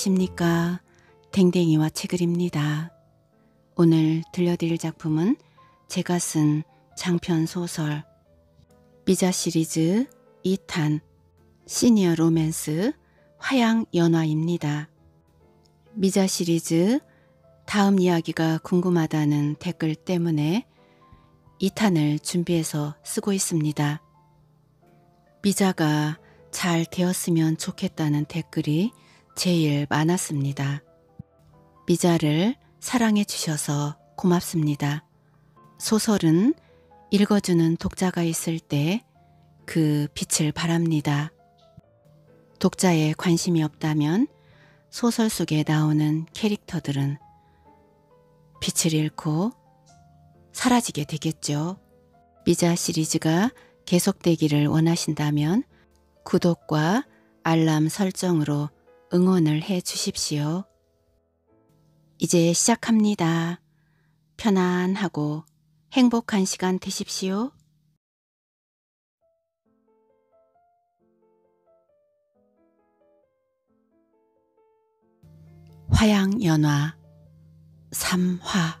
안녕하십니까. 댕댕이와 책을입니다. 오늘 들려드릴 작품은 제가 쓴 장편 소설 미자 시리즈 2탄 시니어 로맨스 화양 연화입니다. 미자 시리즈 다음 이야기가 궁금하다는 댓글 때문에 2탄을 준비해서 쓰고 있습니다. 미자가 잘 되었으면 좋겠다는 댓글이 제일 많았습니다. 미자를 사랑해 주셔서 고맙습니다. 소설은 읽어주는 독자가 있을 때 그 빛을 바랍니다. 독자에 관심이 없다면 소설 속에 나오는 캐릭터들은 빛을 잃고 사라지게 되겠죠. 미자 시리즈가 계속되기를 원하신다면 구독과 알람 설정으로 응원을 해 주십시오. 이제 시작합니다. 편안하고 행복한 시간 되십시오. 화양연화 삼화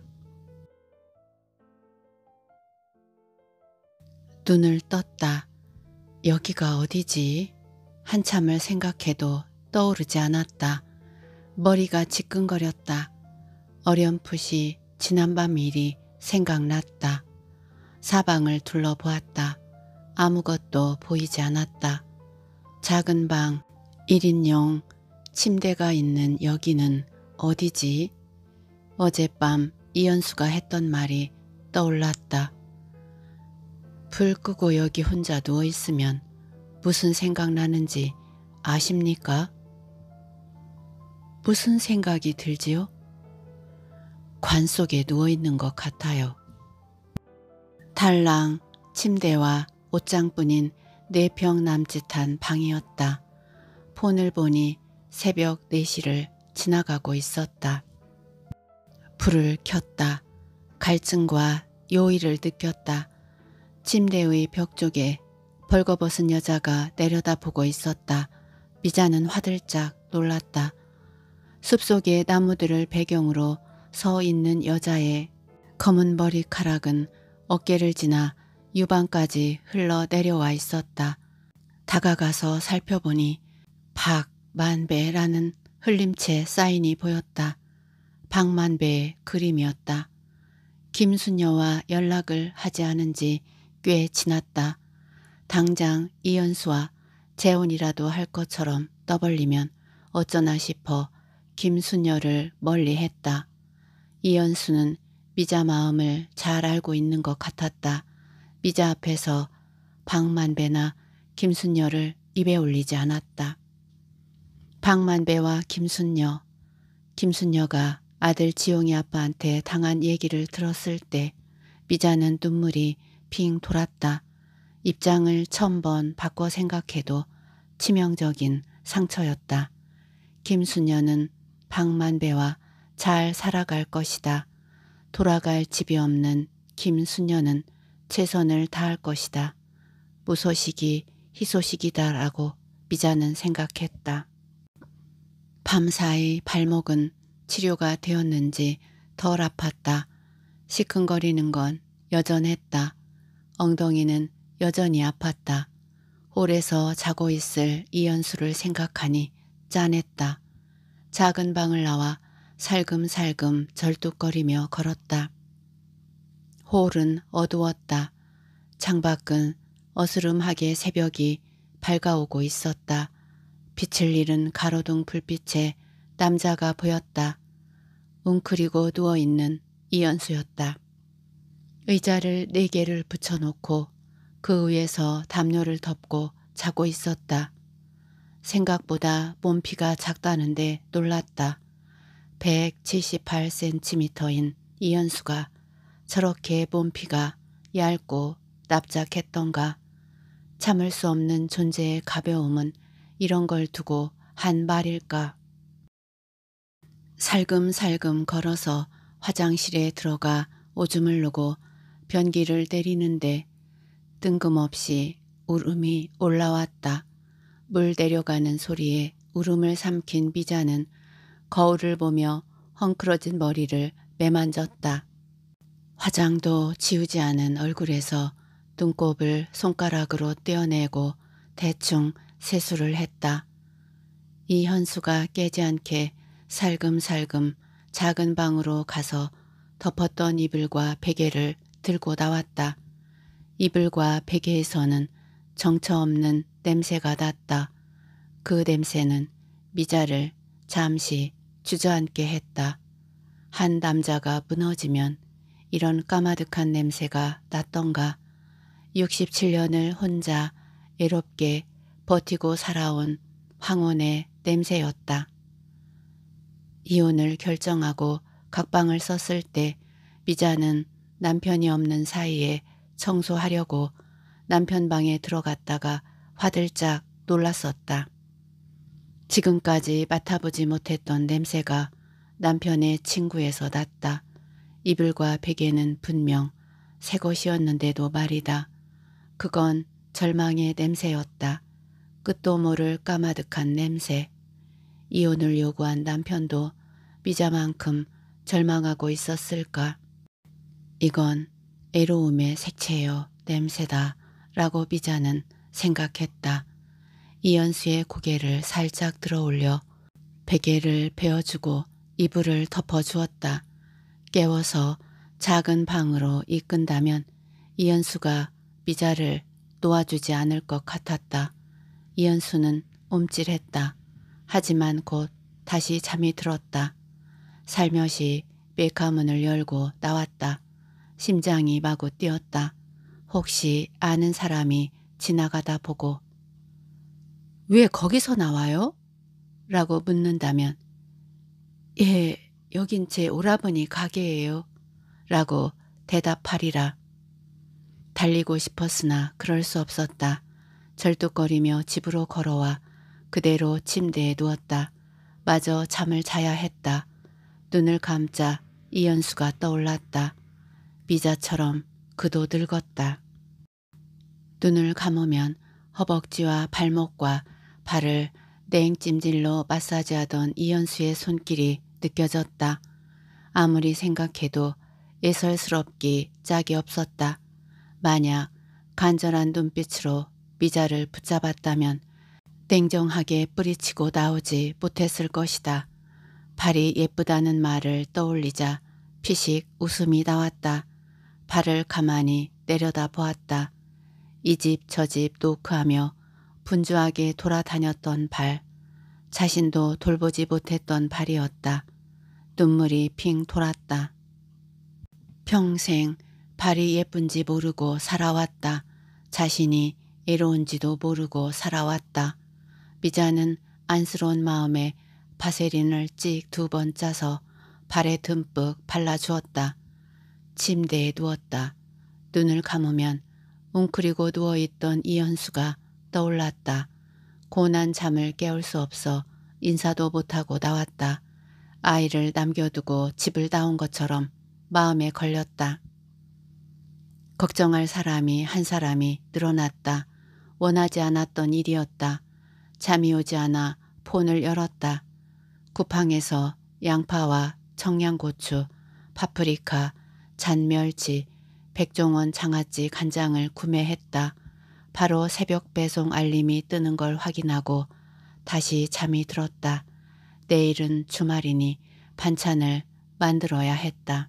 눈을 떴다. 여기가 어디지? 한참을 생각해도 떠오르지 않았다. 머리가 지끈거렸다. 어렴풋이 지난밤 일이 생각났다. 사방을 둘러보았다. 아무것도 보이지 않았다. 작은 방, 1인용 침대가 있는 여기는 어디지? 어젯밤 이연수가 했던 말이 떠올랐다. 불 끄고 여기 혼자 누워 있으면 무슨 생각 나는지 아십니까? 무슨 생각이 들지요? 관 속에 누워있는 것 같아요. 달랑 침대와 옷장뿐인 네평 남짓한 방이었다. 폰을 보니 새벽 4시를 지나가고 있었다. 불을 켰다. 갈증과 요의를 느꼈다. 침대의 벽 쪽에 벌거벗은 여자가 내려다보고 있었다. 미자는 화들짝 놀랐다. 숲속의 나무들을 배경으로 서 있는 여자의 검은 머리카락은 어깨를 지나 유방까지 흘러 내려와 있었다. 다가가서 살펴보니 박만배라는 흘림체 사인이 보였다. 박만배의 그림이었다. 김순녀와 연락을 하지 않은 지 꽤 지났다. 당장 이연수와 재혼이라도 할 것처럼 떠벌리면 어쩌나 싶어 김순녀를 멀리했다. 이연수는 미자 마음을 잘 알고 있는 것 같았다. 미자 앞에서 박만배나 김순녀를 입에 올리지 않았다. 박만배와 김순녀, 김순녀가 아들 지용이 아빠한테 당한 얘기를 들었을 때 미자는 눈물이 핑 돌았다. 입장을 천 번 바꿔 생각해도 치명적인 상처였다. 김순녀는 박만배와 잘 살아갈 것이다. 돌아갈 집이 없는 김수녀는 최선을 다할 것이다. 무소식이 희소식이다라고 미자는 생각했다. 밤사이 발목은 치료가 되었는지 덜 아팠다. 시큰거리는 건 여전했다. 엉덩이는 여전히 아팠다. 홀에서 자고 있을 이연수를 생각하니 짠했다. 작은 방을 나와 살금살금 절뚝거리며 걸었다. 홀은 어두웠다. 창밖은 어스름하게 새벽이 밝아오고 있었다. 빛을 잃은 가로등 불빛에 남자가 보였다. 웅크리고 누워있는 이연수였다. 의자를 네 개를 붙여놓고 그 위에서 담요를 덮고 자고 있었다. 생각보다 몸피가 작다는데 놀랐다. 178cm인 이현수가 저렇게 몸피가 얇고 납작했던가. 참을 수 없는 존재의 가벼움은 이런 걸 두고 한 말일까. 살금살금 걸어서 화장실에 들어가 오줌을 누고 변기를 때리는데 뜬금없이 울음이 올라왔다. 물 내려가는 소리에 울음을 삼킨 미자는 거울을 보며 헝클어진 머리를 매만졌다. 화장도 지우지 않은 얼굴에서 눈곱을 손가락으로 떼어내고 대충 세수를 했다. 이 현수가 깨지 않게 살금살금 작은 방으로 가서 덮었던 이불과 베개를 들고 나왔다. 이불과 베개에서는 정처 없는 냄새가 났다. 그 냄새는 미자를 잠시 주저앉게 했다. 한 남자가 무너지면 이런 까마득한 냄새가 났던가. 67년을 혼자 애롭게 버티고 살아온 황혼의 냄새였다. 이혼을 결정하고 각방을 썼을 때 미자는 남편이 없는 사이에 청소하려고 남편 방에 들어갔다가 화들짝 놀랐었다. 지금까지 맡아보지 못했던 냄새가 남편의 친구에서 났다. 이불과 베개는 분명 새 것이었는데도 말이다. 그건 절망의 냄새였다. 끝도 모를 까마득한 냄새. 이혼을 요구한 남편도 미자만큼 절망하고 있었을까. 이건 애로움의 색채여 냄새다 라고 미자는 생각했다. 이연수의 고개를 살짝 들어 올려 베개를 베어주고 이불을 덮어주었다. 깨워서 작은 방으로 이끈다면 이연수가 미자를 놓아주지 않을 것 같았다. 이연수는 움찔했다. 하지만 곧 다시 잠이 들었다. 살며시 메카문을 열고 나왔다. 심장이 마구 뛰었다. 혹시 아는 사람이 지나가다 보고 왜 거기서 나와요? 라고 묻는다면 예, 여긴 제 오라버니 가게예요. 라고 대답하리라. 달리고 싶었으나 그럴 수 없었다. 절뚝거리며 집으로 걸어와 그대로 침대에 누웠다. 마저 잠을 자야 했다. 눈을 감자 이연수가 떠올랐다. 미자처럼 그도 늙었다. 눈을 감으면 허벅지와 발목과 발을 냉찜질로 마사지하던 이현수의 손길이 느껴졌다. 아무리 생각해도 예설스럽기 짝이 없었다. 만약 간절한 눈빛으로 미자를 붙잡았다면 냉정하게 뿌리치고 나오지 못했을 것이다. 발이 예쁘다는 말을 떠올리자 피식 웃음이 나왔다. 발을 가만히 내려다 보았다. 이집저집 노크하며 분주하게 돌아다녔던 발, 자신도 돌보지 못했던 발이었다. 눈물이 핑 돌았다. 평생 발이 예쁜지 모르고 살아왔다. 자신이 이로운지도 모르고 살아왔다. 미자는 안쓰러운 마음에 바세린을 찍 두 번 짜서 발에 듬뿍 발라주었다. 침대에 누웠다. 눈을 감으면 웅크리고 누워있던 이현수가 떠올랐다. 고난 잠을 깨울 수 없어 인사도 못하고 나왔다. 아이를 남겨두고 집을 나온 것처럼 마음에 걸렸다. 걱정할 사람이 한 사람이 늘어났다. 원하지 않았던 일이었다. 잠이 오지 않아 폰을 열었다. 쿠팡에서 양파와 청양고추, 파프리카, 잔멸치, 백종원 장아찌 간장을 구매했다. 바로 새벽 배송 알림이 뜨는 걸 확인하고 다시 잠이 들었다. 내일은 주말이니 반찬을 만들어야 했다.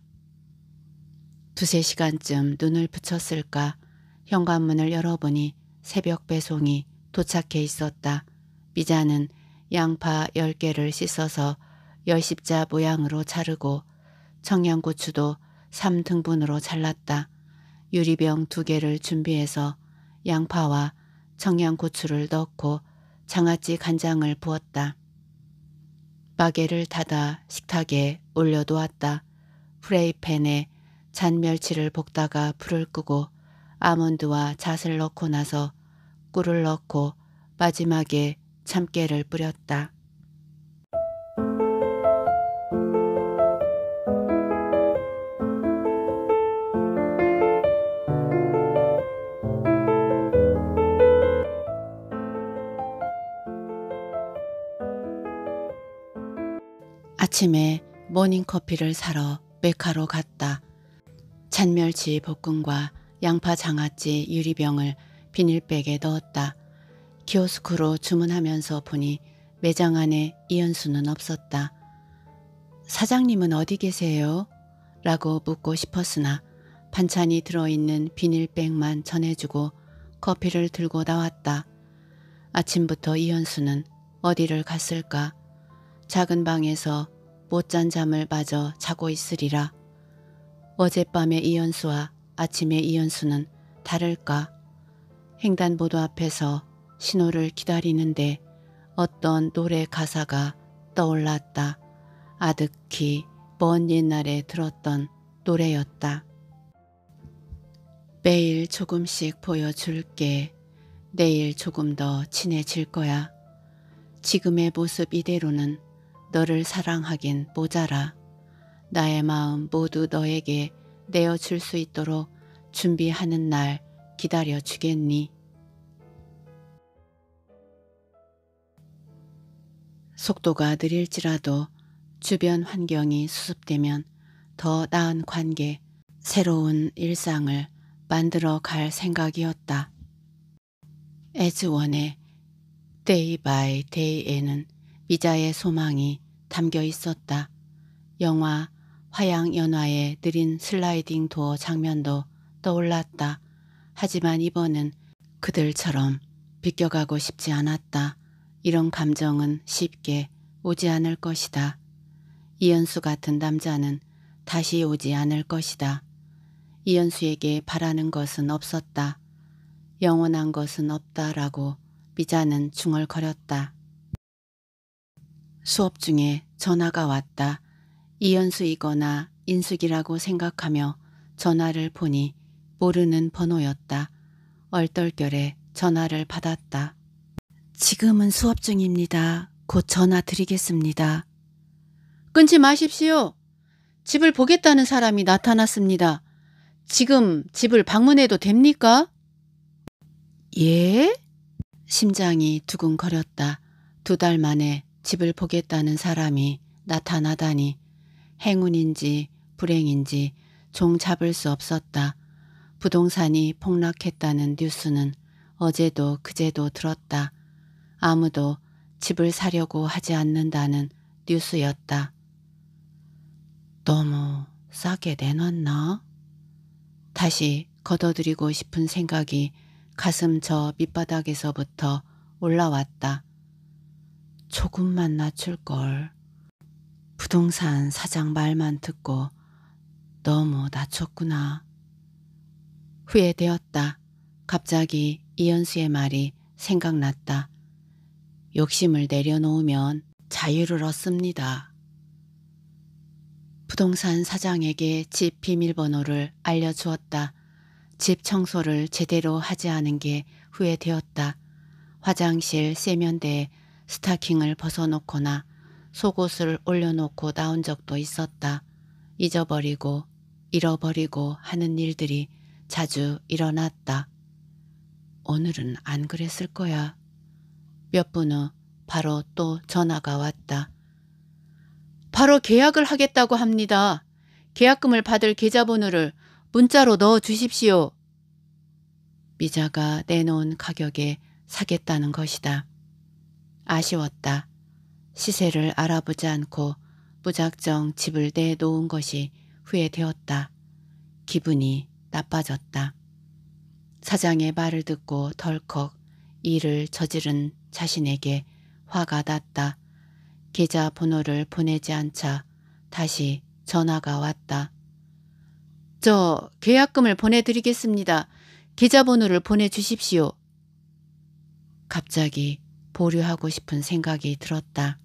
두세 시간쯤 눈을 붙였을까 현관문을 열어보니 새벽 배송이 도착해 있었다. 미자는 양파 10개를 씻어서 열십자 모양으로 자르고 청양고추도 3등분으로 잘랐다. 유리병 두 개를 준비해서 양파와 청양고추를 넣고 장아찌 간장을 부었다. 마개를 닫아 식탁에 올려놓았다. 프레이팬에 잔멸치를 볶다가 불을 끄고 아몬드와 잣을 넣고 나서 꿀을 넣고 마지막에 참깨를 뿌렸다. 아침에 모닝커피를 사러 메카로 갔다. 찬멸치 볶음과 양파 장아찌 유리병을 비닐백에 넣었다. 키오스크로 주문하면서 보니 매장 안에 이현수는 없었다. 사장님은 어디 계세요? 라고 묻고 싶었으나 반찬이 들어있는 비닐백만 전해주고 커피를 들고 나왔다. 아침부터 이현수는 어디를 갔을까? 작은 방에서 못잔 잠을 마저 자고 있으리라. 어젯밤의 이현수와 아침의 이현수는 다를까? 횡단보도 앞에서 신호를 기다리는데 어떤 노래 가사가 떠올랐다. 아득히 먼 옛날에 들었던 노래였다. 매일 조금씩 보여줄게. 내일 조금 더 친해질 거야. 지금의 모습 이대로는 너를 사랑하긴 모자라. 나의 마음 모두 너에게 내어줄 수 있도록 준비하는 날 기다려 주겠니? 속도가 느릴지라도 주변 환경이 수습되면 더 나은 관계, 새로운 일상을 만들어 갈 생각이었다. 에즈원의 데이 바이 데이에는 비자의 소망이 담겨 있었다. 영화 화양연화의 느린 슬라이딩 도어 장면도 떠올랐다. 하지만 이번은 그들처럼 비껴가고 싶지 않았다. 이런 감정은 쉽게 오지 않을 것이다. 이연수 같은 남자는 다시 오지 않을 것이다. 이연수에게 바라는 것은 없었다. 영원한 것은 없다라고 미자는 중얼거렸다. 수업 중에 전화가 왔다. 이연수이거나 인숙이라고 생각하며 전화를 보니 모르는 번호였다. 얼떨결에 전화를 받았다. 지금은 수업 중입니다. 곧 전화 드리겠습니다. 끊지 마십시오. 집을 보겠다는 사람이 나타났습니다. 지금 집을 방문해도 됩니까? 예? 심장이 두근거렸다. 두 달 만에 집을 보겠다는 사람이 나타나다니 행운인지 불행인지 종 잡을 수 없었다. 부동산이 폭락했다는 뉴스는 어제도 그제도 들었다. 아무도 집을 사려고 하지 않는다는 뉴스였다. 너무 싸게 내놨나? 다시 걷어들이고 싶은 생각이 가슴 저 밑바닥에서부터 올라왔다. 조금만 낮출 걸. 부동산 사장 말만 듣고 너무 낮췄구나. 후회되었다. 갑자기 이연수의 말이 생각났다. 욕심을 내려놓으면 자유를 얻습니다. 부동산 사장에게 집 비밀번호를 알려주었다. 집 청소를 제대로 하지 않은 게 후회되었다. 화장실 세면대에 스타킹을 벗어놓거나 속옷을 올려놓고 나온 적도 있었다. 잊어버리고 잃어버리고 하는 일들이 자주 일어났다. 오늘은 안 그랬을 거야. 몇 분 후 바로 또 전화가 왔다. 바로 계약을 하겠다고 합니다. 계약금을 받을 계좌번호를 문자로 넣어 주십시오. 미자가 내놓은 가격에 사겠다는 것이다. 아쉬웠다. 시세를 알아보지 않고 무작정 집을 내놓은 것이 후회되었다. 기분이 나빠졌다. 사장의 말을 듣고 덜컥 일을 저지른 자신에게 화가 났다. 계좌 번호를 보내지 않자 다시 전화가 왔다. 저 계약금을 보내드리겠습니다. 계좌번호를 보내주십시오. 갑자기 보류하고 싶은 생각이 들었다.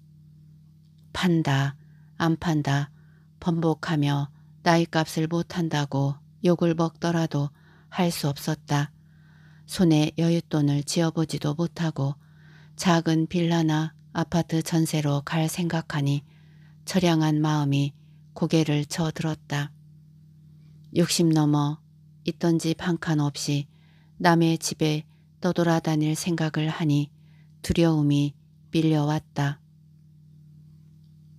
판다, 안 판다, 번복하며 나이값을 못한다고 욕을 먹더라도 할 수 없었다. 손에 여윳돈을 지어보지도 못하고 작은 빌라나 아파트 전세로 갈 생각하니 처량한 마음이 고개를 쳐들었다. 60 넘어 있던 집 한 칸 없이 남의 집에 떠돌아다닐 생각을 하니 두려움이 밀려왔다.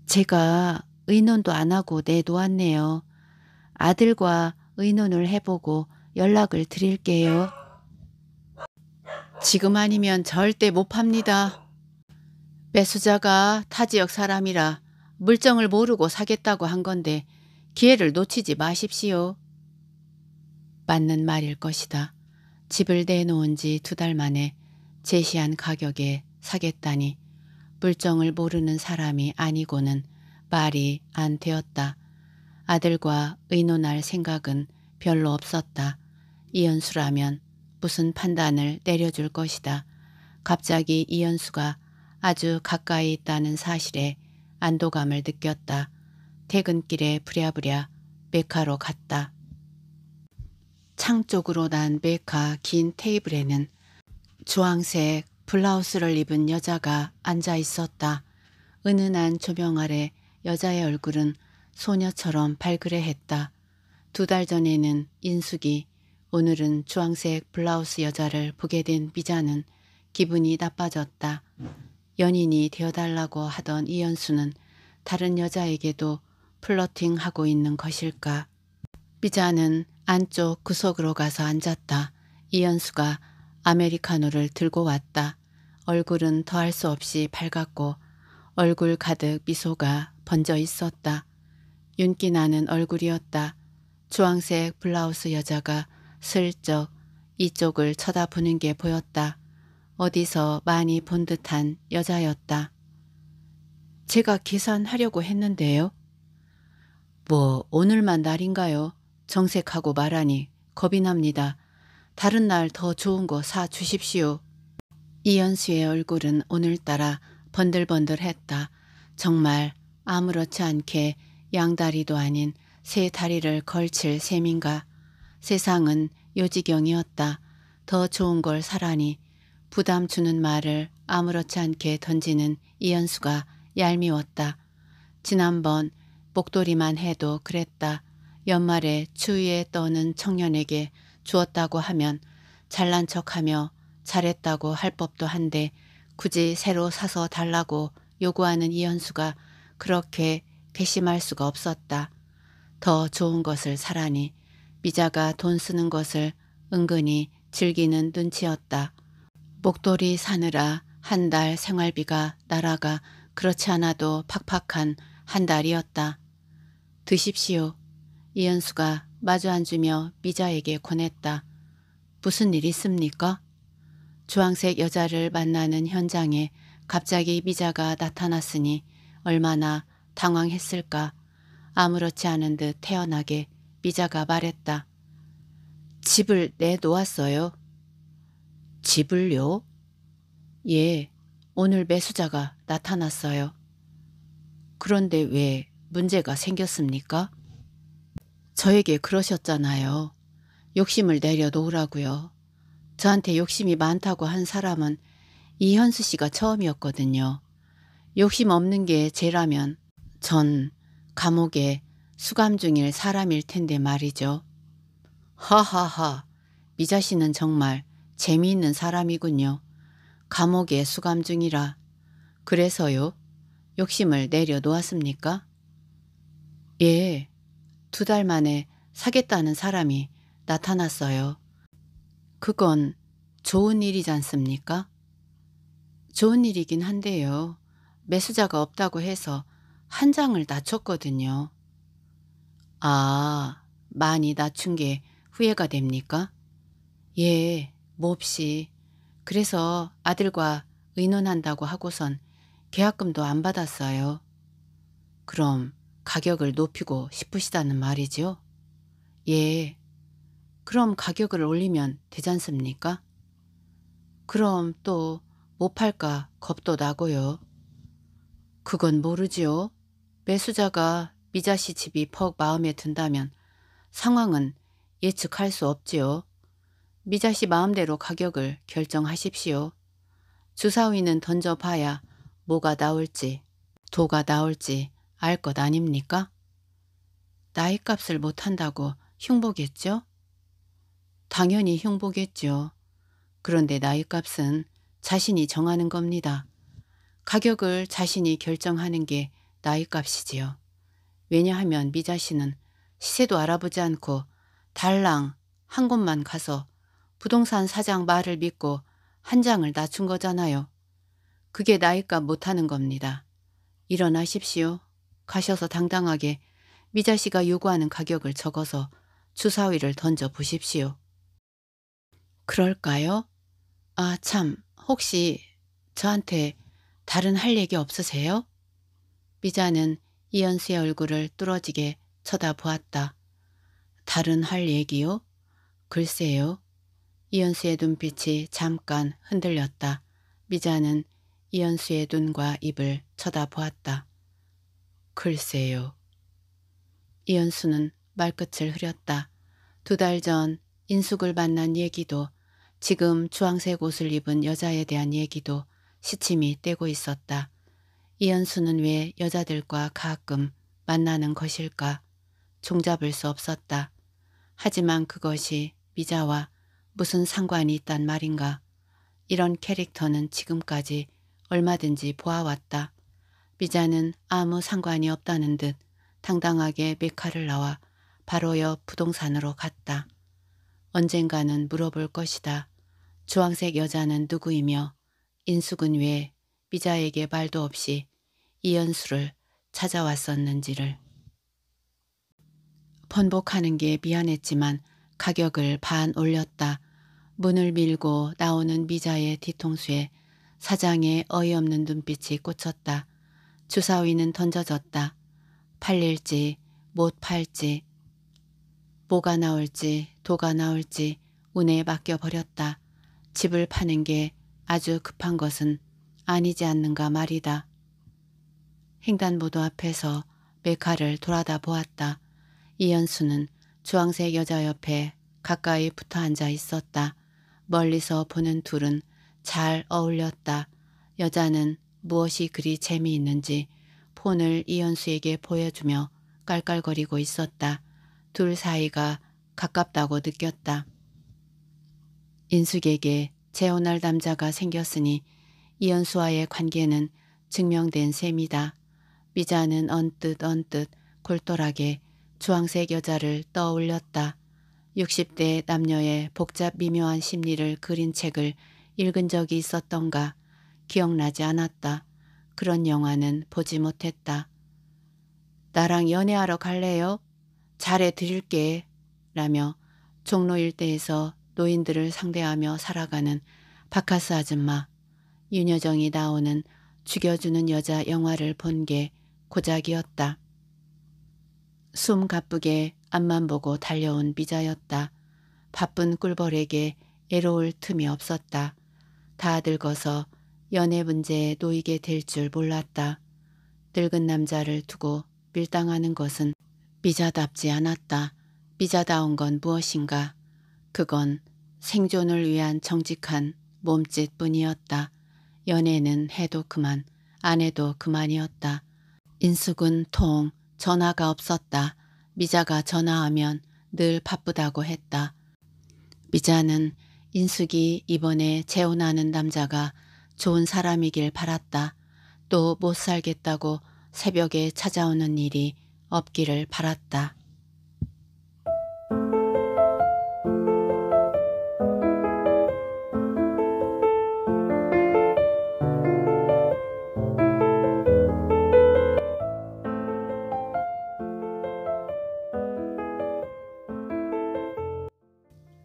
제가 의논도 안 하고 내놓았네요. 아들과 의논을 해보고 연락을 드릴게요. 지금 아니면 절대 못 팝니다. 매수자가 타 지역 사람이라 물정을 모르고 사겠다고 한 건데 기회를 놓치지 마십시오. 맞는 말일 것이다. 집을 내놓은 지 두 달 만에 제시한 가격에 사겠다니 물정을 모르는 사람이 아니고는 말이 안 되었다. 아들과 의논할 생각은 별로 없었다. 이연수라면 무슨 판단을 내려줄 것이다. 갑자기 이연수가 아주 가까이 있다는 사실에 안도감을 느꼈다. 퇴근길에 부랴부랴 메카로 갔다. 창 쪽으로 난 메카 긴 테이블에는 주황색 블라우스를 입은 여자가 앉아 있었다. 은은한 조명 아래 여자의 얼굴은 소녀처럼 발그레했다. 두 달 전에는 인숙이, 오늘은 주황색 블라우스 여자를 보게 된 미자는 기분이 나빠졌다. 연인이 되어달라고 하던 이연수는 다른 여자에게도 플러팅하고 있는 것일까. 미자는 안쪽 구석으로 가서 앉았다. 이연수가 아메리카노를 들고 왔다. 얼굴은 더할 수 없이 밝았고 얼굴 가득 미소가 번져 있었다. 윤기 나는 얼굴이었다. 주황색 블라우스 여자가 슬쩍 이쪽을 쳐다보는 게 보였다. 어디서 많이 본 듯한 여자였다. 제가 계산하려고 했는데요. 뭐 오늘만 날인가요? 정색하고 말하니 겁이 납니다. 다른 날 더 좋은 거 사 주십시오. 이연수의 얼굴은 오늘따라 번들번들했다. 정말 아무렇지 않게 양다리도 아닌 세 다리를 걸칠 셈인가. 세상은 요지경이었다. 더 좋은 걸 사라니 부담 주는 말을 아무렇지 않게 던지는 이연수가 얄미웠다. 지난번 목도리만 해도 그랬다. 연말에 추위에 떠는 청년에게 주었다고 하면 잘난 척하며 잘했다고 할 법도 한데 굳이 새로 사서 달라고 요구하는 이현수가 그렇게 괘씸할 수가 없었다. 더 좋은 것을 사라니 미자가 돈 쓰는 것을 은근히 즐기는 눈치였다. 목도리 사느라 한 달 생활비가 날아가 그렇지 않아도 팍팍한 한 달이었다. 드십시오. 이현수가 마주 앉으며 미자에게 권했다. 무슨 일 있습니까? 주황색 여자를 만나는 현장에 갑자기 미자가 나타났으니 얼마나 당황했을까. 아무렇지 않은 듯 태연하게 미자가 말했다. 집을 내놓았어요. 집을요? 예, 오늘 매수자가 나타났어요. 그런데 왜 문제가 생겼습니까? 저에게 그러셨잖아요. 욕심을 내려놓으라고요. 저한테 욕심이 많다고 한 사람은 이현수 씨가 처음이었거든요. 욕심 없는 게 제라면 전 감옥에 수감 중일 사람일 텐데 말이죠. 하하하 미자 씨는 정말 재미있는 사람이군요. 감옥에 수감 중이라. 그래서요? 욕심을 내려놓았습니까? 예, 두달 만에 사겠다는 사람이 나타났어요. 그건 좋은 일이잖습니까? 좋은 일이긴 한데요. 매수자가 없다고 해서 한 장을 낮췄거든요. 아, 많이 낮춘 게 후회가 됩니까? 예, 몹시. 뭐 그래서 아들과 의논한다고 하고선 계약금도 안 받았어요. 그럼 가격을 높이고 싶으시다는 말이지요? 예. 그럼 가격을 올리면 되잖습니까? 그럼 또못 뭐 팔까 겁도 나고요. 그건 모르지요. 매수자가 미자씨 집이 퍽 마음에 든다면 상황은 예측할 수 없지요. 미자씨 마음대로 가격을 결정하십시오. 주사위는 던져봐야 뭐가 나올지 도가 나올지 알것 아닙니까? 나이값을 못한다고 흉보겠죠? 당연히 흉보겠죠. 그런데 나이값은 자신이 정하는 겁니다. 가격을 자신이 결정하는 게 나이값이지요. 왜냐하면 미자씨는 시세도 알아보지 않고 달랑 한 곳만 가서 부동산 사장 말을 믿고 한 장을 낮춘 거잖아요. 그게 나이값 못하는 겁니다. 일어나십시오. 가셔서 당당하게 미자 씨가 요구하는 가격을 적어서 주사위를 던져 보십시오. 그럴까요? 아, 참, 혹시 저한테 다른 할 얘기 없으세요? 미자는 이연수의 얼굴을 뚫어지게 쳐다보았다. 다른 할 얘기요? 글쎄요. 이연수의 눈빛이 잠깐 흔들렸다. 미자는 이연수의 눈과 입을 쳐다보았다. 글쎄요. 이현수는 말끝을 흐렸다. 두 달 전 인숙을 만난 얘기도 지금 주황색 옷을 입은 여자에 대한 얘기도 시침이 떼고 있었다. 이현수는 왜 여자들과 가끔 만나는 것일까? 종잡을 수 없었다. 하지만 그것이 미자와 무슨 상관이 있단 말인가. 이런 캐릭터는 지금까지 얼마든지 보아왔다. 비자는 아무 상관이 없다는 듯 당당하게 메카를 나와 바로 옆 부동산으로 갔다. 언젠가는 물어볼 것이다. 주황색 여자는 누구이며 인숙은 왜 미자에게 말도 없이 이연수를 찾아왔었는지를. 번복하는 게 미안했지만 가격을 반 올렸다. 문을 밀고 나오는 미자의 뒤통수에 사장의 어이없는 눈빛이 꽂혔다. 주사위는 던져졌다. 팔릴지 못 팔지 뭐가 나올지 도가 나올지 운에 맡겨버렸다. 집을 파는 게 아주 급한 것은 아니지 않는가 말이다. 횡단보도 앞에서 메카를 돌아다 보았다. 이연수는 주황색 여자 옆에 가까이 붙어 앉아 있었다. 멀리서 보는 둘은 잘 어울렸다. 여자는 무엇이 그리 재미있는지 폰을 이현수에게 보여주며 깔깔거리고 있었다. 둘 사이가 가깝다고 느꼈다. 인숙에게 재혼할 남자가 생겼으니 이현수와의 관계는 증명된 셈이다. 미자는 언뜻 언뜻 골똘하게 주황색 여자를 떠올렸다. 60대 남녀의 복잡 미묘한 심리를 그린 책을 읽은 적이 있었던가 기억나지 않았다. 그런 영화는 보지 못했다. 나랑 연애하러 갈래요? 잘해 드릴게. 라며 종로 일대에서 노인들을 상대하며 살아가는 바카스 아줌마, 윤여정이 나오는 죽여주는 여자 영화를 본 게 고작이었다. 숨 가쁘게 앞만 보고 달려온 미자였다. 바쁜 꿀벌에게 애로울 틈이 없었다. 다 늙어서 연애 문제에 놓이게 될 줄 몰랐다. 늙은 남자를 두고 밀당하는 것은 미자답지 않았다. 미자다운 건 무엇인가? 그건 생존을 위한 정직한 몸짓뿐이었다. 연애는 해도 그만, 안 해도 그만이었다. 인숙은 통 전화가 없었다. 미자가 전화하면 늘 바쁘다고 했다. 미자는 인숙이 이번에 재혼하는 남자가 좋은 사람이길 바랐다. 또 못 살겠다고 새벽에 찾아오는 일이 없기를 바랐다.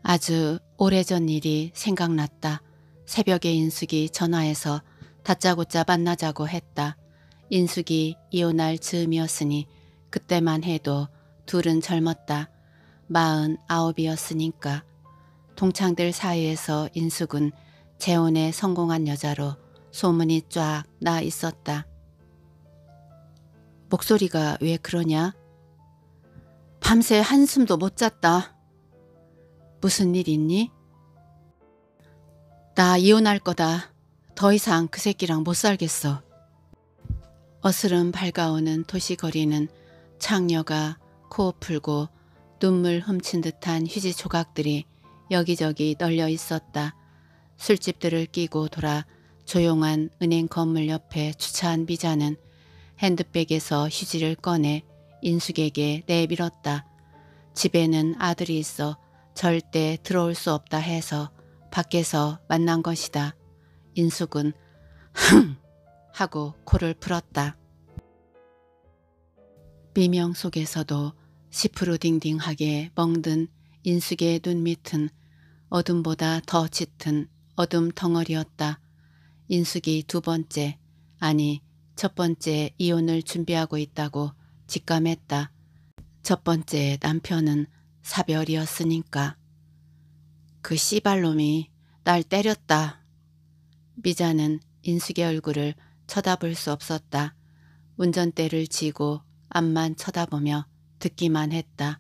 아주 오래전 일이 생각났다. 새벽에 인숙이 전화해서 다짜고짜 만나자고 했다. 인숙이 이혼할 즈음이었으니 그때만 해도 둘은 젊었다. 마흔 아홉이었으니까. 동창들 사이에서 인숙은 재혼에 성공한 여자로 소문이 쫙 나 있었다. 목소리가 왜 그러냐? 밤새 한숨도 못 잤다. 무슨 일 있니? 나 이혼할 거다. 더 이상 그 새끼랑 못 살겠어. 어스름 밝아오는 도시거리는 창녀가 코 풀고 눈물 훔친 듯한 휴지 조각들이 여기저기 널려 있었다. 술집들을 끼고 돌아 조용한 은행 건물 옆에 주차한 비자는 핸드백에서 휴지를 꺼내 인숙에게 내밀었다. 집에는 아들이 있어 절대 들어올 수 없다 해서 밖에서 만난 것이다. 인숙은 흥 하고 코를 풀었다. 비명 속에서도 시프로딩딩하게 멍든 인숙의 눈 밑은 어둠보다 더 짙은 어둠 덩어리였다. 인숙이 두 번째, 아니 첫 번째 이혼을 준비하고 있다고 직감했다. 첫 번째 남편은 사별이었으니까. 그 씨발놈이 날 때렸다. 미자는 인숙의 얼굴을 쳐다볼 수 없었다. 운전대를 쥐고 앞만 쳐다보며 듣기만 했다.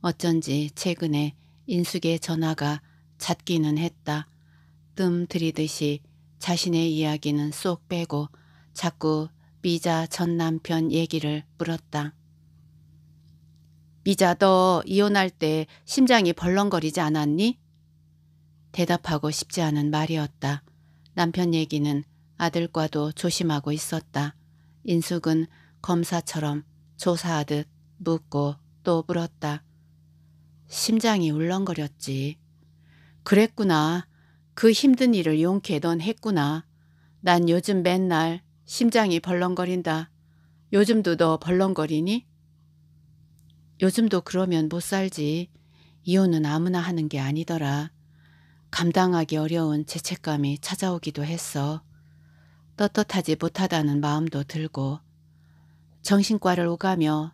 어쩐지 최근에 인숙의 전화가 잦기는 했다. 뜸 들이듯이 자신의 이야기는 쏙 빼고 자꾸 미자 전 남편 얘기를 물었다. 미자 너 이혼할 때 심장이 벌렁거리지 않았니? 대답하고 싶지 않은 말이었다. 남편 얘기는 아들과도 조심하고 있었다. 인숙은 검사처럼 조사하듯 묻고 또 물었다. 심장이 울렁거렸지. 그랬구나. 그 힘든 일을 용케 넌 했구나. 난 요즘 맨날 심장이 벌렁거린다. 요즘도 너 벌렁거리니? 요즘도 그러면 못 살지. 이혼은 아무나 하는 게 아니더라. 감당하기 어려운 죄책감이 찾아오기도 했어. 떳떳하지 못하다는 마음도 들고 정신과를 오가며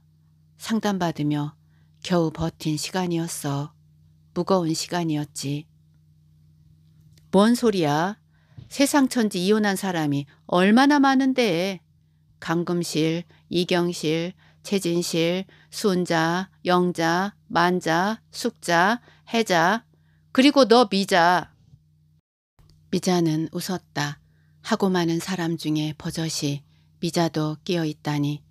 상담받으며 겨우 버틴 시간이었어. 무거운 시간이었지. 뭔 소리야. 세상 천지 이혼한 사람이 얼마나 많은데. 강금실, 이경실, 채진실, 수운자, 영자, 만자, 숙자, 해자, 그리고 너 미자. 미자는 웃었다. 하고 많은 사람 중에 버젓이 미자도 끼어 있다니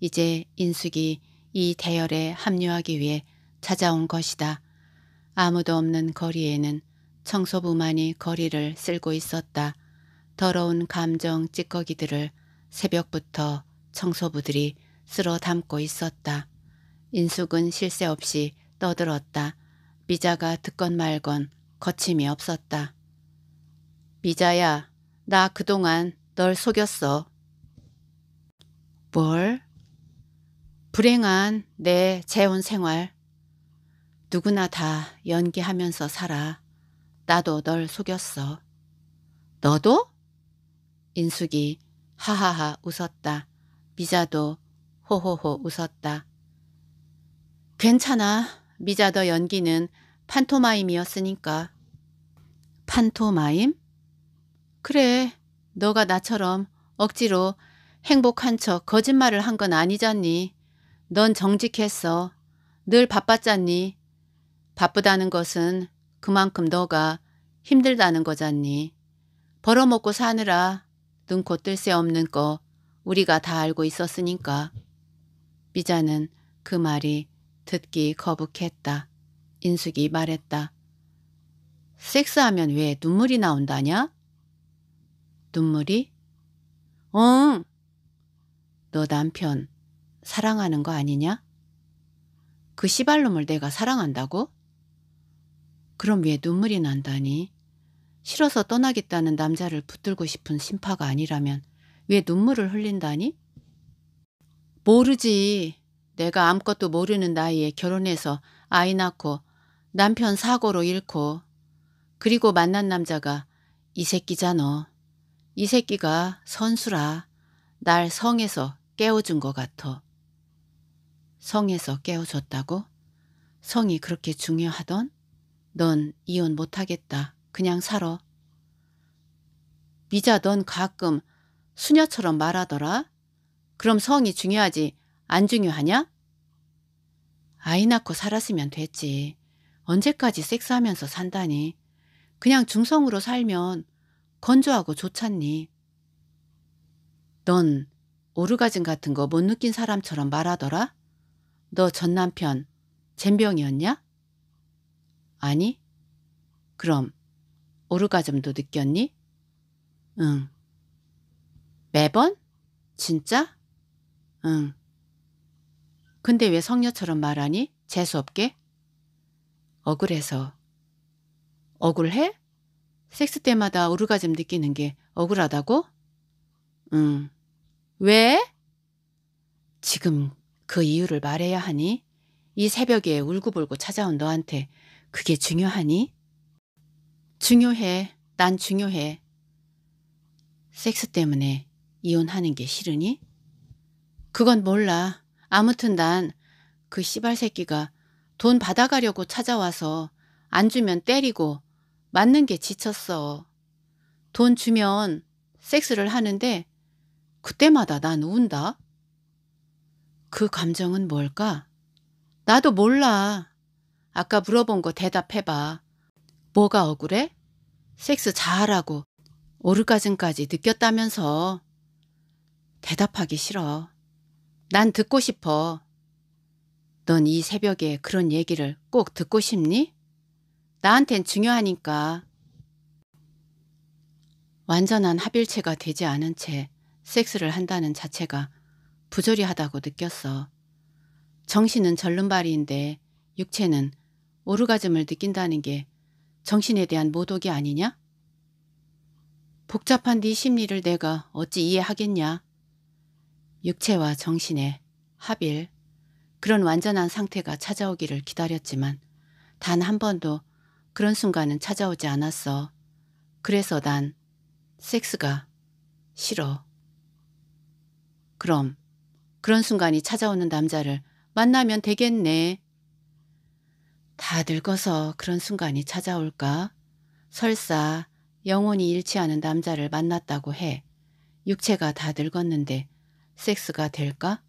이제 인숙이 이 대열에 합류하기 위해 찾아온 것이다. 아무도 없는 거리에는 청소부만이 거리를 쓸고 있었다. 더러운 감정 찌꺼기들을 새벽부터 청소부들이 쓸어 담고 있었다. 인숙은 쉴새 없이 떠들었다. 미자가 듣건 말건 거침이 없었다. 미자야, 나 그동안 널 속였어. 뭘? 불행한 내 재혼 생활. 누구나 다 연기하면서 살아. 나도 널 속였어. 너도? 인숙이 하하하 웃었다. 미자도 호호호 웃었다. 괜찮아. 미자 너 연기는 판토마임이었으니까. 판토마임? 그래, 너가 나처럼 억지로 행복한 척 거짓말을 한 건 아니잖니. 넌 정직했어. 늘 바빴잖니. 바쁘다는 것은 그만큼 너가 힘들다는 거잖니. 벌어먹고 사느라 눈코 뜰 새 없는 거 우리가 다 알고 있었으니까. 미자는 그 말이 듣기 거북했다. 인숙이 말했다. 섹스하면 왜 눈물이 나온다냐? 눈물이? 응. 너 남편 사랑하는 거 아니냐? 그 시발놈을 내가 사랑한다고? 그럼 왜 눈물이 난다니? 싫어서 떠나겠다는 남자를 붙들고 싶은 심파가 아니라면 왜 눈물을 흘린다니? 모르지. 내가 아무것도 모르는 나이에 결혼해서 아이 낳고 남편 사고로 잃고 그리고 만난 남자가 이 새끼잖아. 이 새끼가 선수라 날 성에서 깨워준 것 같아. 성에서 깨워줬다고? 성이 그렇게 중요하던? 넌 이혼 못하겠다. 그냥 살아. 미자 넌 가끔 수녀처럼 말하더라. 그럼 성이 중요하지 안 중요하냐? 아이 낳고 살았으면 됐지. 언제까지 섹스하면서 산다니. 그냥 중성으로 살면 건조하고 좋잖니. 넌 오르가즘 같은 거 못 느낀 사람처럼 말하더라? 너 전 남편 잼병이었냐? 아니? 그럼 오르가즘도 느꼈니? 응. 매번? 진짜? 응. 근데 왜 성녀처럼 말하니? 재수없게? 억울해서. 억울해? 섹스 때마다 오르가즘 느끼는 게 억울하다고? 응. 왜? 지금 그 이유를 말해야 하니? 이 새벽에 울고불고 찾아온 너한테 그게 중요하니? 중요해. 난 중요해. 섹스 때문에 이혼하는 게 싫으니? 그건 몰라. 아무튼 난 그 씨발 새끼가 돈 받아가려고 찾아와서 안 주면 때리고 맞는 게 지쳤어. 돈 주면 섹스를 하는데 그때마다 난 운다. 그 감정은 뭘까? 나도 몰라. 아까 물어본 거 대답해봐. 뭐가 억울해? 섹스 잘하고 오르가즘까지 느꼈다면서. 대답하기 싫어. 난 듣고 싶어. 넌이 새벽에 그런 얘기를 꼭 듣고 싶니? 나한텐 중요하니까. 완전한 합일체가 되지 않은 채 섹스를 한다는 자체가 부조리하다고 느꼈어. 정신은 절름발이인데 육체는 오르가즘을 느낀다는 게 정신에 대한 모독이 아니냐? 복잡한 네 심리를 내가 어찌 이해하겠냐? 육체와 정신의 합일. 그런 완전한 상태가 찾아오기를 기다렸지만 단 한 번도 그런 순간은 찾아오지 않았어. 그래서 난 섹스가 싫어. 그럼 그런 순간이 찾아오는 남자를 만나면 되겠네. 다 늙어서 그런 순간이 찾아올까? 설사 영혼이 일치하는 남자를 만났다고 해. 육체가 다 늙었는데 섹스가 될까?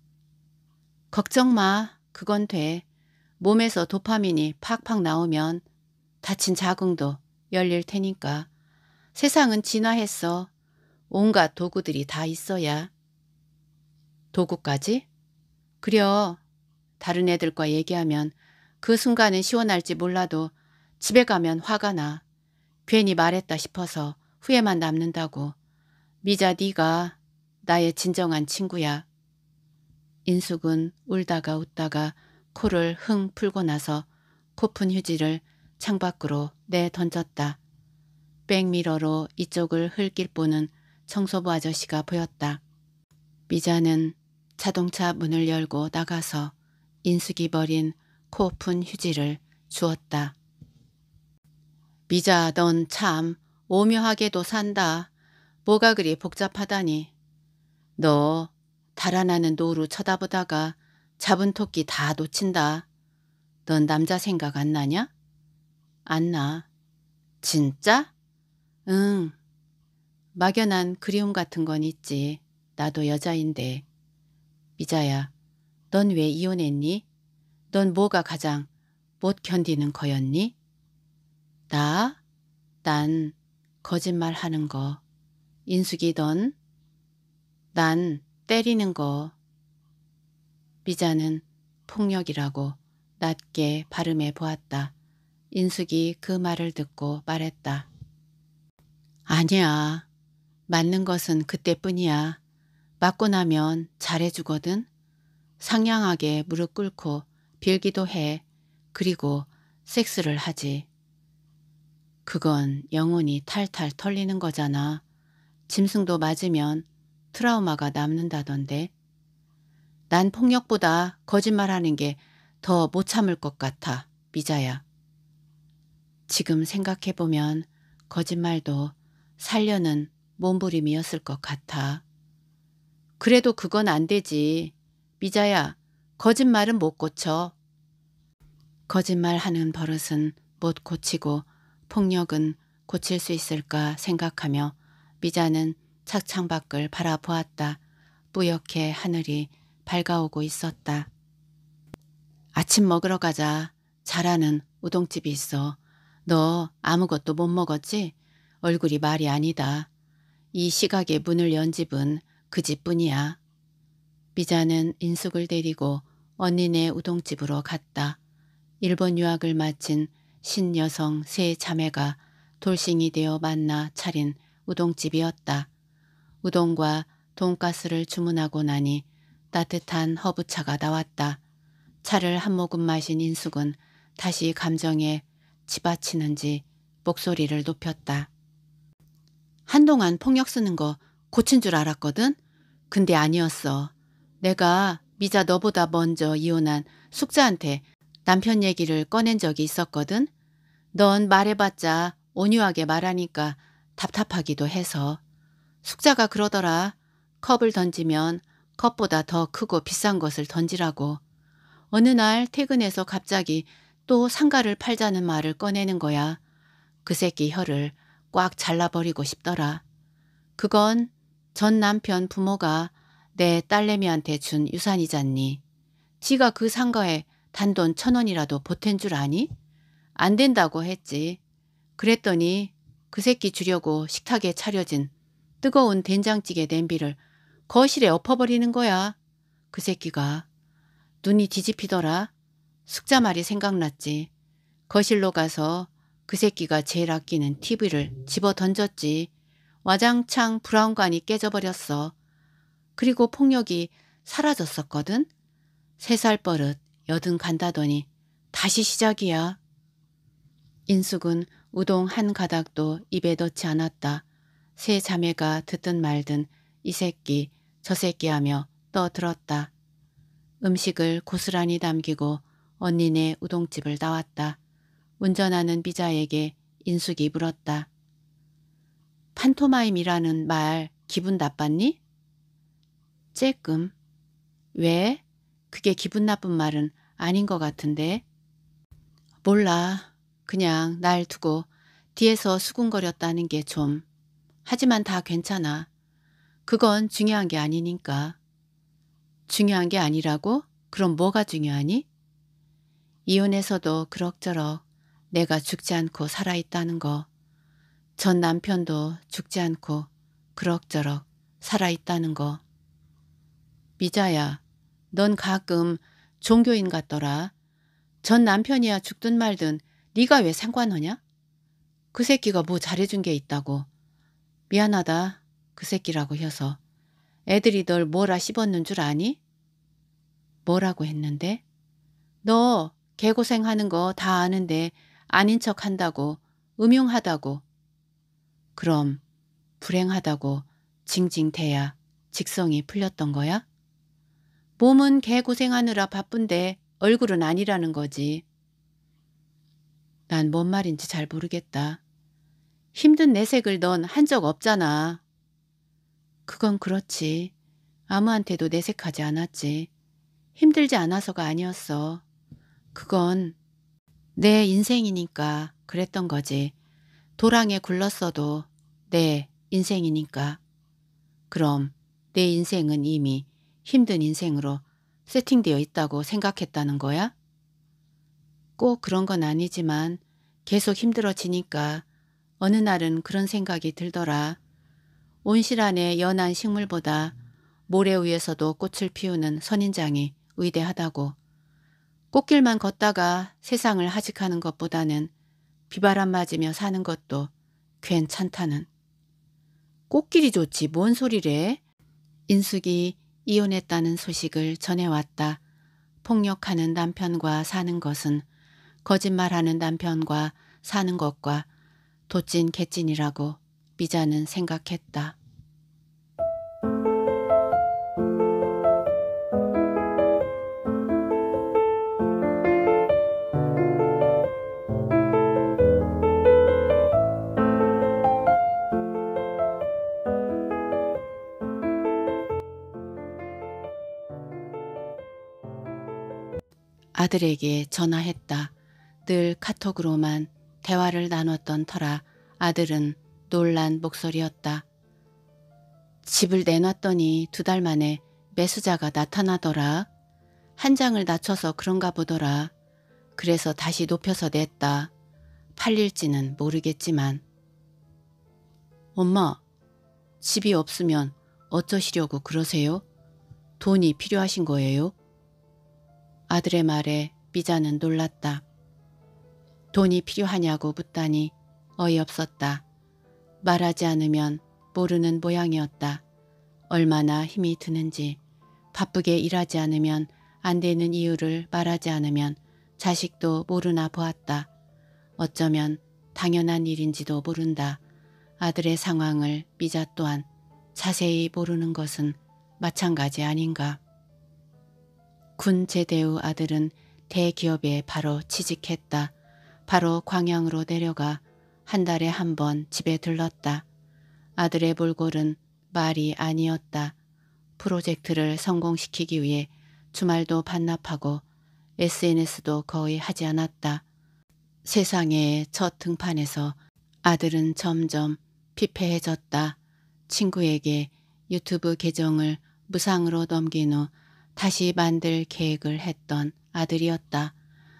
걱정 마. 그건 돼. 몸에서 도파민이 팍팍 나오면 다친 자궁도 열릴 테니까. 세상은 진화했어. 온갖 도구들이 다 있어야. 도구까지? 그려. 다른 애들과 얘기하면 그 순간은 시원할지 몰라도 집에 가면 화가 나. 괜히 말했다 싶어서 후회만 남는다고. 미자 네가 나의 진정한 친구야. 인숙은 울다가 웃다가 코를 흥 풀고 나서 코푼 휴지를 창밖으로 내던졌다. 백미러로 이쪽을 흘길 보는 청소부 아저씨가 보였다. 미자는 자동차 문을 열고 나가서 인숙이 버린 코푼 휴지를 주었다. 미자 넌 참 오묘하게도 산다. 뭐가 그리 복잡하다니. 너 달아나는 노루 쳐다보다가 잡은 토끼 다 놓친다. 넌 남자 생각 안 나냐? 안 나. 진짜? 응. 막연한 그리움 같은 건 있지. 나도 여자인데. 미자야, 넌 왜 이혼했니? 넌 뭐가 가장 못 견디는 거였니? 나? 난 거짓말하는 거. 인숙이 넌? 난 때리는 거. 미자는 폭력이라고 낮게 발음해 보았다. 인숙이 그 말을 듣고 말했다. 아니야. 맞는 것은 그때뿐이야. 맞고 나면 잘해주거든. 상냥하게 무릎 꿇고 빌기도 해. 그리고 섹스를 하지. 그건 영혼이 탈탈 털리는 거잖아. 짐승도 맞으면 트라우마가 남는다던데. 난 폭력보다 거짓말하는 게 더 못 참을 것 같아, 미자야. 지금 생각해보면 거짓말도 살려는 몸부림이었을 것 같아. 그래도 그건 안 되지. 미자야, 거짓말은 못 고쳐. 거짓말하는 버릇은 못 고치고 폭력은 고칠 수 있을까 생각하며 미자는 착창 밖을 바라보았다. 뿌옇게 하늘이 밝아오고 있었다. 아침 먹으러 가자. 잘하는 우동집이 있어. 너 아무것도 못 먹었지? 얼굴이 말이 아니다. 이 시각에 문을 연 집은 그 집뿐이야. 미자는 인숙을 데리고 언니네 우동집으로 갔다. 일본 유학을 마친 신여성 세 자매가 돌싱이 되어 만나 차린 우동집이었다. 우동과 돈가스를 주문하고 나니 따뜻한 허브차가 나왔다. 차를 한 모금 마신 인숙은 다시 감정에 치받치는지 목소리를 높였다. 한동안 폭력 쓰는 거 고친 줄 알았거든? 근데 아니었어. 내가 미자 너보다 먼저 이혼한 숙자한테 남편 얘기를 꺼낸 적이 있었거든? 넌 말해봤자 온유하게 말하니까 답답하기도 해서. 숙자가 그러더라. 컵을 던지면 컵보다 더 크고 비싼 것을 던지라고. 어느 날 퇴근해서 갑자기 또 상가를 팔자는 말을 꺼내는 거야. 그 새끼 혀를 꽉 잘라버리고 싶더라. 그건 전 남편 부모가 내 딸내미한테 준 유산이잖니. 지가 그 상가에 단돈 천 원이라도 보탠 줄 아니? 안 된다고 했지. 그랬더니 그 새끼 주려고 식탁에 차려진 뜨거운 된장찌개 냄비를 거실에 엎어버리는 거야. 그 새끼가 눈이 뒤집히더라. 숙자 말이 생각났지. 거실로 가서 그 새끼가 제일 아끼는 TV를 집어 던졌지. 와장창 브라운관이 깨져버렸어. 그리고 폭력이 사라졌었거든. 세 살 버릇 여든 간다더니 다시 시작이야. 인숙은 우동 한 가닥도 입에 넣지 않았다. 세 자매가 듣든 말든 이 새끼 저 새끼 하며 떠들었다. 음식을 고스란히 담기고 언니네 우동집을 나왔다. 운전하는 비자에게 인숙이 물었다. 판토마임이라는 말 기분 나빴니? 쬐끔. 왜? 그게 기분 나쁜 말은 아닌 것 같은데. 몰라. 그냥 날 두고 뒤에서 수군거렸다는 게 좀. 하지만 다 괜찮아. 그건 중요한 게 아니니까. 중요한 게 아니라고? 그럼 뭐가 중요하니? 이혼에서도 그럭저럭 내가 죽지 않고 살아있다는 거. 전 남편도 죽지 않고 그럭저럭 살아있다는 거. 미자야, 넌 가끔 종교인 같더라. 전 남편이야 죽든 말든 네가 왜 상관하냐? 그 새끼가 뭐 잘해준 게 있다고. 미안하다. 그 새끼라고 혀서 애들이 널 뭐라 씹었는 줄 아니? 뭐라고 했는데? 너 개고생하는 거 다 아는데 아닌 척 한다고 음흉하다고. 그럼 불행하다고 징징대야 직성이 풀렸던 거야? 몸은 개고생하느라 바쁜데 얼굴은 아니라는 거지. 난 뭔 말인지 잘 모르겠다. 힘든 내색을 넌 한 적 없잖아. 그건 그렇지. 아무한테도 내색하지 않았지. 힘들지 않아서가 아니었어. 그건 내 인생이니까 그랬던 거지. 도랑에 굴렀어도 내 인생이니까. 그럼 내 인생은 이미 힘든 인생으로 세팅되어 있다고 생각했다는 거야? 꼭 그런 건 아니지만 계속 힘들어지니까 어느 날은 그런 생각이 들더라. 온실 안에 연한 식물보다 모래 위에서도 꽃을 피우는 선인장이 위대하다고. 꽃길만 걷다가 세상을 하직하는 것보다는 비바람 맞으며 사는 것도 괜찮다는. 꽃길이 좋지 뭔 소리래? 인숙이 이혼했다는 소식을 전해왔다. 폭력하는 남편과 사는 것은 거짓말하는 남편과 사는 것과 도찐 개찐이라고 미자는 생각했다. 아들에게 전화했다. 늘 카톡으로만 대화를 나눴던 터라 아들은 놀란 목소리였다. 집을 내놨더니 두 달 만에 매수자가 나타나더라. 한 장을 낮춰서 그런가 보더라. 그래서 다시 높여서 냈다. 팔릴지는 모르겠지만. 엄마, 집이 없으면 어쩌시려고 그러세요? 돈이 필요하신 거예요? 아들의 말에 미자는 놀랐다. 돈이 필요하냐고 묻다니 어이없었다. 말하지 않으면 모르는 모양이었다. 얼마나 힘이 드는지 바쁘게 일하지 않으면 안 되는 이유를 말하지 않으면 자식도 모르나 보았다. 어쩌면 당연한 일인지도 모른다. 아들의 상황을 미자 또한 자세히 모르는 것은 마찬가지 아닌가. 군 제대 후 아들은 대기업에 바로 취직했다. 바로 광양으로 내려가 한 달에 한 번 집에 들렀다. 아들의 볼골은 말이 아니었다. 프로젝트를 성공시키기 위해 주말도 반납하고 SNS도 거의 하지 않았다. 세상의 첫 등판에서 아들은 점점 피폐해졌다. 친구에게 유튜브 계정을 무상으로 넘긴 후 다시 만들 계획을 했던 아들이었다.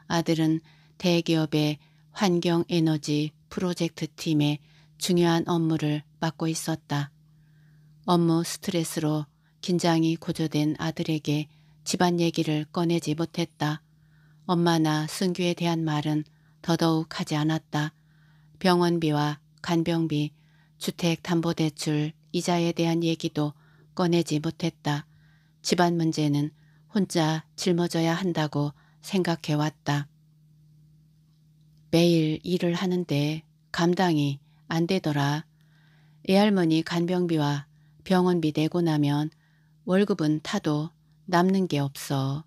아들은 대기업의 환경에너지 프로젝트 팀의 중요한 업무를 맡고 있었다. 업무 스트레스로 긴장이 고조된 아들에게 집안 얘기를 꺼내지 못했다. 엄마나 승규에 대한 말은 더더욱 하지 않았다. 병원비와 간병비, 주택담보대출, 이자에 대한 얘기도 꺼내지 못했다. 집안 문제는 혼자 짊어져야 한다고 생각해왔다. 매일 일을 하는데 감당이 안 되더라. 애할머니 간병비와 병원비 내고 나면 월급은 타도 남는 게 없어.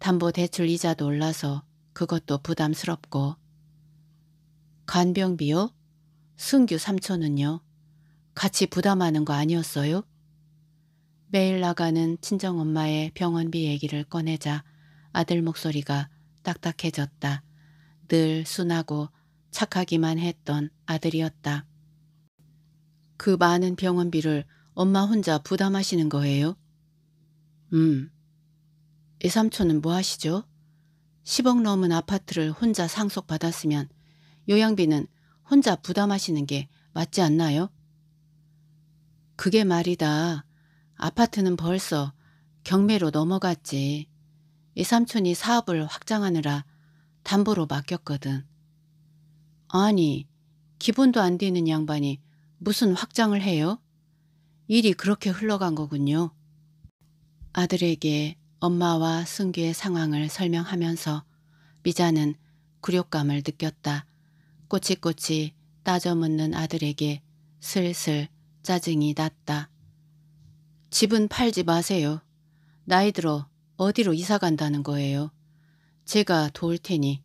담보 대출 이자도 올라서 그것도 부담스럽고. 간병비요? 승규 삼촌은요? 같이 부담하는 거 아니었어요? 매일 나가는 친정엄마의 병원비 얘기를 꺼내자 아들 목소리가 딱딱해졌다. 늘 순하고 착하기만 했던 아들이었다. 그 많은 병원비를 엄마 혼자 부담하시는 거예요? 음. 이 삼촌은 뭐 하시죠? 10억 넘은 아파트를 혼자 상속받았으면 요양비는 혼자 부담하시는 게 맞지 않나요? 그게 말이다. 아파트는 벌써 경매로 넘어갔지. 이 삼촌이 사업을 확장하느라 담보로 맡겼거든. 아니, 기본도 안 되는 양반이 무슨 확장을 해요? 일이 그렇게 흘러간 거군요. 아들에게 엄마와 승규의 상황을 설명하면서 미자는 굴욕감을 느꼈다. 꼬치꼬치 따져 묻는 아들에게 슬슬 짜증이 났다. 집은 팔지 마세요. 나이 들어 어디로 이사 간다는 거예요. 제가 도울 테니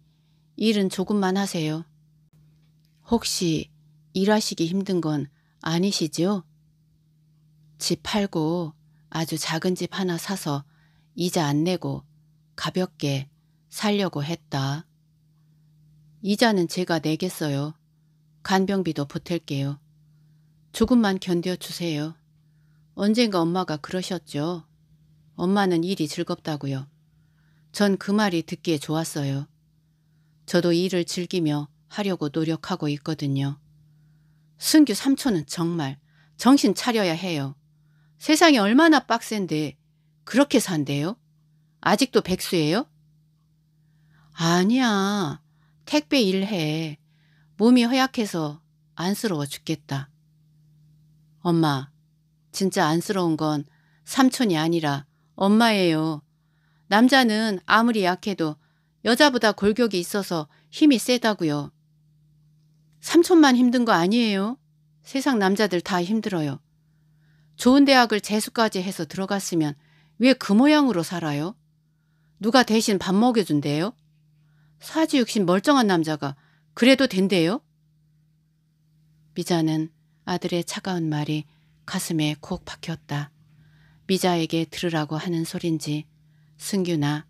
일은 조금만 하세요. 혹시 일하시기 힘든 건아니시죠집 팔고 아주 작은 집 하나 사서 이자 안 내고 가볍게 살려고 했다. 이자는 제가 내겠어요. 간병비도 보탤게요. 조금만 견뎌주세요. 언젠가 엄마가 그러셨죠. 엄마는 일이 즐겁다고요. 전그 말이 듣기에 좋았어요. 저도 일을 즐기며 하려고 노력하고 있거든요. 순규 삼촌은 정말 정신 차려야 해요. 세상이 얼마나 빡센데 그렇게 산대요? 아직도 백수예요? 아니야. 택배 일해. 몸이 허약해서 안쓰러워 죽겠다. 엄마, 진짜 안쓰러운 건 삼촌이 아니라 엄마예요. 남자는 아무리 약해도 여자보다 골격이 있어서 힘이 세다고요. 삼촌만 힘든 거 아니에요? 세상 남자들 다 힘들어요. 좋은 대학을 재수까지 해서 들어갔으면 왜 그 모양으로 살아요? 누가 대신 밥 먹여준대요? 사지육신 멀쩡한 남자가 그래도 된대요? 미자는 아들의 차가운 말이 가슴에 콕 박혔다. 미자에게 들으라고 하는 소린지 승규나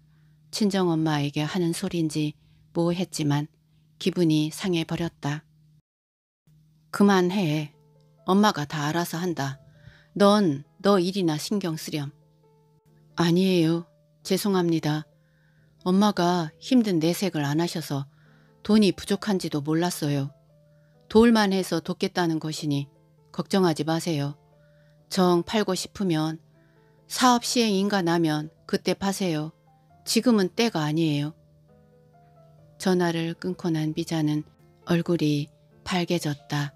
친정엄마에게 하는 소린지 뭐했지만 기분이 상해 버렸다. 그만해. 엄마가 다 알아서 한다. 넌 너 일이나 신경 쓰렴. 아니에요. 죄송합니다. 엄마가 힘든 내색을 안 하셔서 돈이 부족한지도 몰랐어요. 도울만 해서 돕겠다는 것이니 걱정하지 마세요. 정 팔고 싶으면 사업 시행인가 나면 그때 파세요. 지금은 때가 아니에요. 전화를 끊고 난 비자는 얼굴이 밝게졌다.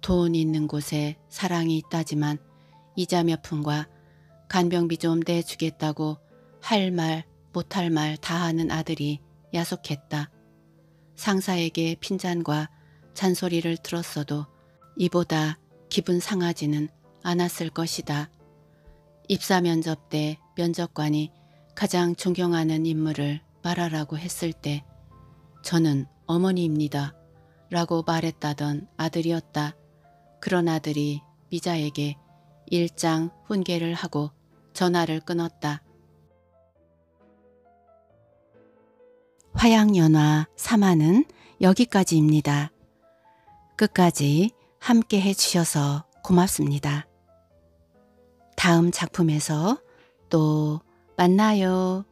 돈 있는 곳에 사랑이 있다지만 이자 몇 푼과 간병비 좀 내주겠다고 할 말 못할 말 다 하는 아들이 야속했다. 상사에게 핀잔과 잔소리를 들었어도 이보다 기분 상하지는 않았을 것이다. 입사 면접 때 면접관이 가장 존경하는 인물을 말하라고 했을 때 저는 어머니입니다. 라고 말했다던 아들이었다. 그런 아들이 미자에게 일장 훈계를 하고 전화를 끊었다. 화양연화 3화는 여기까지입니다. 끝까지 함께 해주셔서 고맙습니다. 다음 작품에서 또 만나요.